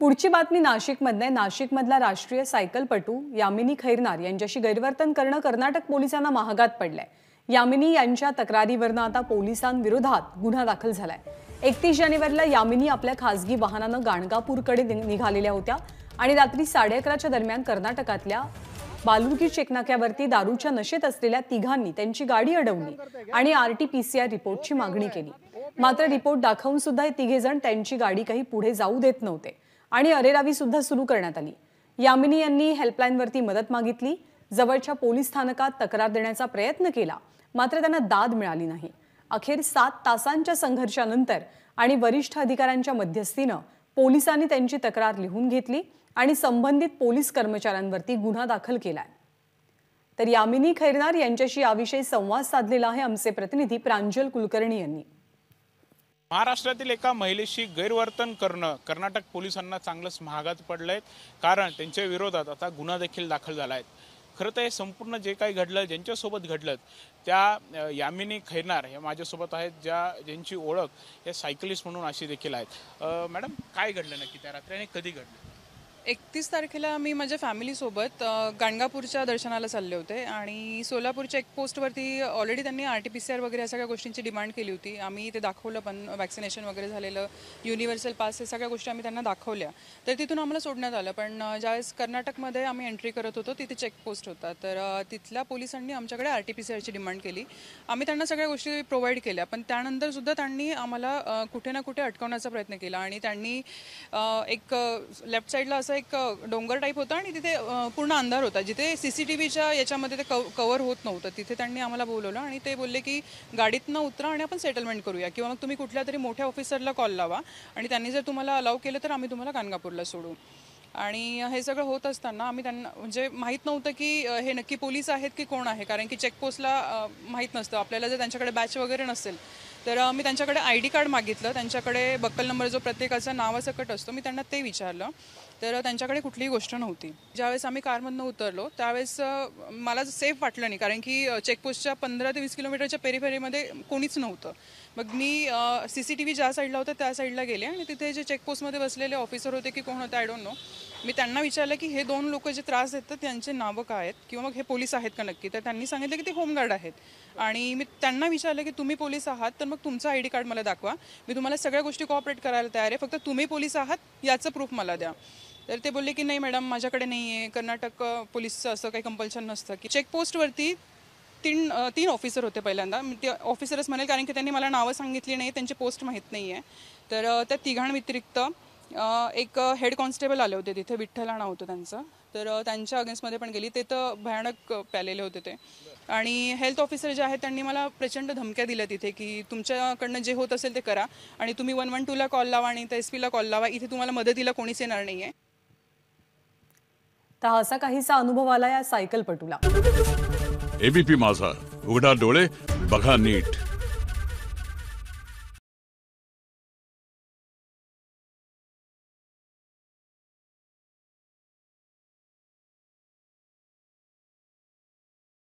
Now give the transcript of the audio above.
पुढची बातमी नाशिकमधनं नाशिकमधला राष्ट्रीय सायकलपटू यामिनी खैरनार यांच्याशी गैरवर्तन करणं कर्नाटक पोलिसांना महागात पडलंय यामिनी यांच्या तक्रारीवरनं आता पोलिसांविरोधात गुन्हा दाखल झालाय एकतीस जानेवारीला यामिनी आपल्या खासगी वाहनानं गाणगापूरकडे निघालेल्या होत्या आणि रात्री साडे अकराच्या दरम्यान कर्नाटकातल्या बालुगी चेकनाक्यावरती दारूच्या नशेत असलेल्या तिघांनी त्यांची गाडी अडवली आणि R T P C R रिपोर्टची मागणी केली मात्र रिपोर्ट दाखवून सुद्धा हे तिघे जण त्यांची गाडी काही पुढे जाऊ देत नव्हते आणि अरेरावी सुद्धा सुरू करण्यात आली यामिनी यांनी हेल्पलाईनवरती मदत मागितली जवळच्या पोलीस स्थानकात तक्रार देण्याचा प्रयत्न केला मात्र त्यांना दाद मिळाली नाही अखेर सात तासांच्या संघर्षानंतर आणि वरिष्ठ अधिकाऱ्यांच्या मध्यस्थीनं पोलिसांनी त्यांची तक्रार लिहून घेतली आणि संबंधित पोलीस कर्मचाऱ्यांवरती गुन्हा दाखल केलाय तर यामिनी खैरनार यांच्याशी याविषयी संवाद साधलेला आहे आमचे प्रतिनिधी प्रांजल कुलकर्णी यांनी महाराष्ट्रातील एका महिलेशी गैरवर्तन करणं कर्नाटक पोलिसांना चांगलंच महागात पडलं आहे कारण त्यांच्या विरोधात आता गुन्हा देखील दाखल झाला आहे खरं तर हे संपूर्ण जे काही घडलं ज्यांच्यासोबत घडलं त्या यामिनी खैनार हे माझ्यासोबत आहेत ज्या ज्यांची ओळख या सायकलिस्ट म्हणून अशी देखील आहेत मॅडम काय घडलं नक्की त्या रात्री आणि कधी घडलं एकतीस तारखेला मी माझ्या फॅमिलीसोबत गाणगापूरच्या दर्शनाला चालले होते आणि सोलापूरच्या एक पोस्टवरती ऑलरेडी त्यांनी R T P C R वगैरे या सगळ्या गोष्टींची डिमांड केली होती आम्ही ते दाखवलं पण वॅक्सिनेशन वगैरे झालेलं युनिव्हर्सल पास हे सगळ्या गोष्टी आम्ही त्यांना दाखवल्या तर तिथून आम्हाला सोडण्यात आलं पण ज्यावेळेस कर्नाटकमध्ये आम्ही एंट्री करत होतो तिथे चेकपोस्ट होता तर तिथल्या पोलिसांनी आमच्याकडे आर टी पी सी आरची डिमांड केली आम्ही त्यांना सगळ्या गोष्टी प्रोव्हाइड केल्या पण त्यानंतर सुद्धा त्यांनी आम्हाला कुठे ना कुठे अटकवण्याचा प्रयत्न केला आणि त्यांनी एक लेफ्ट साईडला असं एक डोंगर टाईप होता आणि तिथे पूर्ण अंधार होता जिथे सी सी टी व्हीच्या याच्यामध्ये ते कव कवर होत नव्हतं तिथे त्यांनी आम्हाला बोलवलं आणि ते बोलले की गाडीतनं उतरा आणि आपण सेटलमेंट करूया किंवा मग तुम्ही कुठल्या तरी मोठ्या ऑफिसरला कॉल लावा आणि त्यांनी जर तुम्हाला अलाव केलं तर आम्ही तुम्हाला कानगापूरला सोडू आणि हे सगळं होत असताना आम्ही त्यांना म्हणजे माहीत नव्हतं की हे नक्की पोलीस आहेत की कोण आहे कारण की चेकपोस्टला माहीत नसतं आपल्याला जर त्यांच्याकडे बॅच वगैरे नसेल तर मी त्यांच्याकडे आय डी कार्ड मागितलं त्यांच्याकडे बक्कल नंबर जो प्रत्येकाचा नावासकट असतो मी त्यांना ते विचारलं तर त्यांच्याकडे कुठलीही गोष्ट नव्हती ज्यावेळेस आम्ही कारमधनं उतरलो त्यावेळेस मला सेफ वाटलं नाही कारण की चेकपोस्टच्या पंधरा ते वीस किलोमीटरच्या पेरीफेरीमध्ये कोणीच नव्हतं मग मी सी सी टी व्ही ज्या साईडला होतं त्या साईडला गेले आणि तिथे जे चेकपोस्टमध्ये बसलेले ऑफिसर होते की कोण होते आय डोंट नो मी त्यांना विचारलं की हे दोन लोक जे त्रास देतात त्यांचे नावं काय आहेत किंवा मग हे पोलीस आहेत का नक्की तर त्यांनी सांगितलं की ते होमगार्ड आहेत आणि मी त्यांना विचारलं की तुम्ही पोलीस आहात तर मग मग तुमचं आय डी कार्ड मला दाखवा मी तुम्हाला सगळ्या गोष्टी कॉपरेट करायला तयार आहे फक्त तुम्ही पोलीस आहात याचं प्रूफ मला द्या तर ते बोलले की नाही मॅडम माझ्याकडे नाही आहे कर्नाटक पोलीसचं असं काही कंपल्शन नसतं की चेकपोस्टवरती तीन तीन ऑफिसर होते पहिल्यांदा ते ऑफिसरच म्हणेल कारण की त्यांनी मला नावं सांगितली नाही त्यांची पोस्ट माहीत नाही आहे तर त्या तिघांव्यतिरिक्त एक हेड कॉन्स्टेबल आले होते तिथे विठ्ठल नाव होतं त्यांचं तर त्यांच्या अगेन्स्टमध्ये पण गेली ते तर भयानक प्यालेले होते ते आणि हेल्थ ऑफिसर जे आहेत त्यांनी मला प्रचंड धमक्या दिल्या तिथे की तुमच्याकडनं जे होत असेल ते करा आणि तुम्ही वन वन टूला कॉल लावा आणि एस पीला कॉल लावा इथे तुम्हाला मदतीला कोणीच येणार नाही आहे तर असा काहीसा अनुभव आला या सायकलपटूला एबीपी माझा उघडा डोळे बघा नीट